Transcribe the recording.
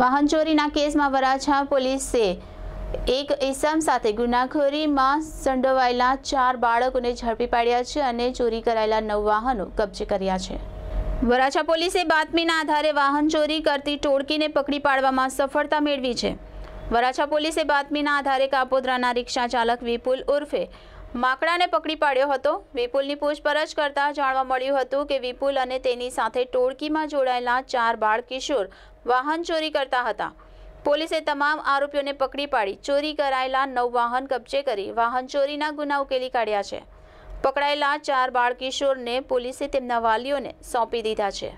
વાહન ચોરીના કેસમાં વરાછા પોલીસે એક ઇસમ સાથે ગુનાખોરીમાં સંડોવાયેલા ચાર બાળકોને ઝડપી પાડ્યા છે અને ચોરી કરાયેલા નવ વાહનો કબજે કર્યા છે વરાછા પોલીસે બાતમીના આધારે વાહન ચોરી કરતી ટોળકીને પકડી પાડવામાં સફળતા મેળવી છે વરાછા પોલીસે બાતમીના આધારે કાપોદ્રાના રિક્ષા ચાલક વિપુલ ઉર્ફે માકડાને પકડી પાડ્યો હતો વિપુલની પૂછપરછ કરતાં જાણવા મળ્યું હતું કે વિપુલ અને તેની સાથે ટોળકીમાં જોડાયેલા ચાર બાળ કિશોર વાહન ચોરી કરતા હતા પોલીસે તમામ આરોપીઓને પકડી પાડી ચોરી કરાયેલા નવ વાહન કબજે કરી વાહન ચોરીના ગુના ઉકેલી કાઢ્યા છે પકડાયેલા ચાર બાળકિશોરને પોલીસે તેમના વાલીઓને સોંપી દીધા છે